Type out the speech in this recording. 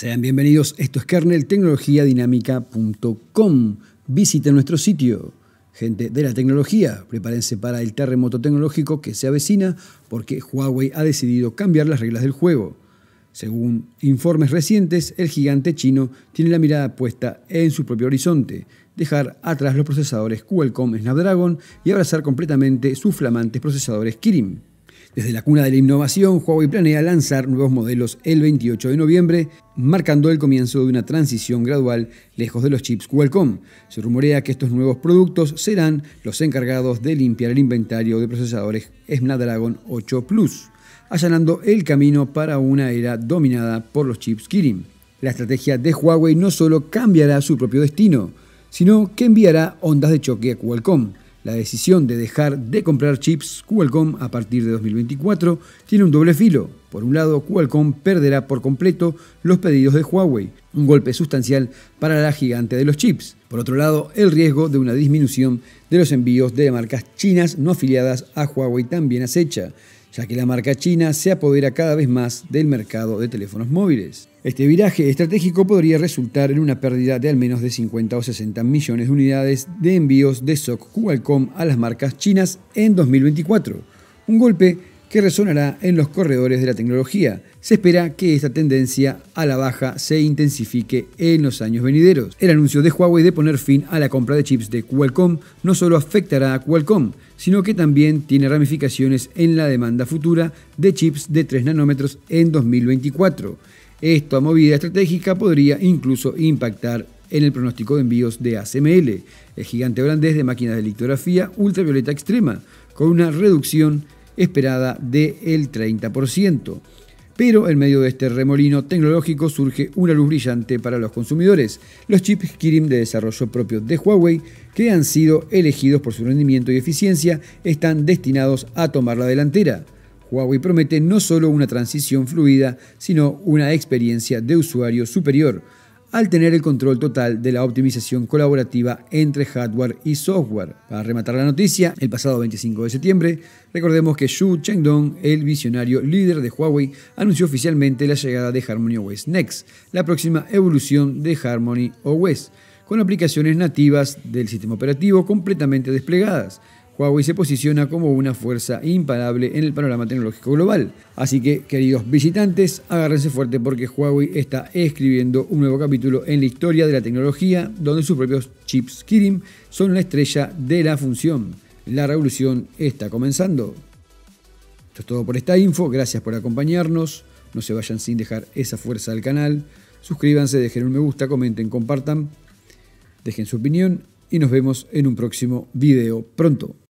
Sean bienvenidos, esto es Dinámica.com. Visiten nuestro sitio. Gente de la tecnología, prepárense para el terremoto tecnológico que se avecina porque Huawei ha decidido cambiar las reglas del juego. Según informes recientes, el gigante chino tiene la mirada puesta en su propio horizonte, dejar atrás los procesadores Qualcomm Snapdragon y abrazar completamente sus flamantes procesadores Kirin. Desde la cuna de la innovación, Huawei planea lanzar nuevos modelos el 28 de noviembre, marcando el comienzo de una transición gradual lejos de los chips Qualcomm. Se rumorea que estos nuevos productos serán los encargados de limpiar el inventario de procesadores Snapdragon 8 Plus, allanando el camino para una era dominada por los chips Kirin. La estrategia de Huawei no solo cambiará su propio destino, sino que enviará ondas de choque a Qualcomm. La decisión de dejar de comprar chips Qualcomm a partir de 2024 tiene un doble filo. Por un lado, Qualcomm perderá por completo los pedidos de Huawei, un golpe sustancial para la gigante de los chips. Por otro lado, el riesgo de una disminución de los envíos de marcas chinas no afiliadas a Huawei también acecha ya que la marca china se apodera cada vez más del mercado de teléfonos móviles. Este viraje estratégico podría resultar en una pérdida de al menos de 50 o 60 millones de unidades de envíos de SOC Qualcomm a las marcas chinas en 2024, un golpe que resonará en los corredores de la tecnología. Se espera que esta tendencia a la baja se intensifique en los años venideros. El anuncio de Huawei de poner fin a la compra de chips de Qualcomm no solo afectará a Qualcomm, sino que también tiene ramificaciones en la demanda futura de chips de 3 nanómetros en 2024. Esta movida estratégica podría incluso impactar en el pronóstico de envíos de ACML, el gigante holandés de máquinas de litografía ultravioleta extrema, con una reducción esperada del 30%. Pero en medio de este remolino tecnológico surge una luz brillante para los consumidores, los chips Kirin de desarrollo propio de Huawei, que han sido elegidos por su rendimiento y eficiencia, están destinados a tomar la delantera. Huawei promete no solo una transición fluida, sino una experiencia de usuario superior al tener el control total de la optimización colaborativa entre hardware y software. Para rematar la noticia, el pasado 25 de septiembre, recordemos que Xu Chengdong, el visionario líder de Huawei, anunció oficialmente la llegada de Harmony OS Next, la próxima evolución de Harmony OS, con aplicaciones nativas del sistema operativo completamente desplegadas Huawei se posiciona como una fuerza imparable en el panorama tecnológico global. Así que, queridos visitantes, agárrense fuerte porque Huawei está escribiendo un nuevo capítulo en la historia de la tecnología, donde sus propios chips Kirin son la estrella de la función. La revolución está comenzando. Esto es todo por esta info, gracias por acompañarnos. No se vayan sin dejar esa fuerza al canal. Suscríbanse, dejen un me gusta, comenten, compartan, dejen su opinión y nos vemos en un próximo video pronto.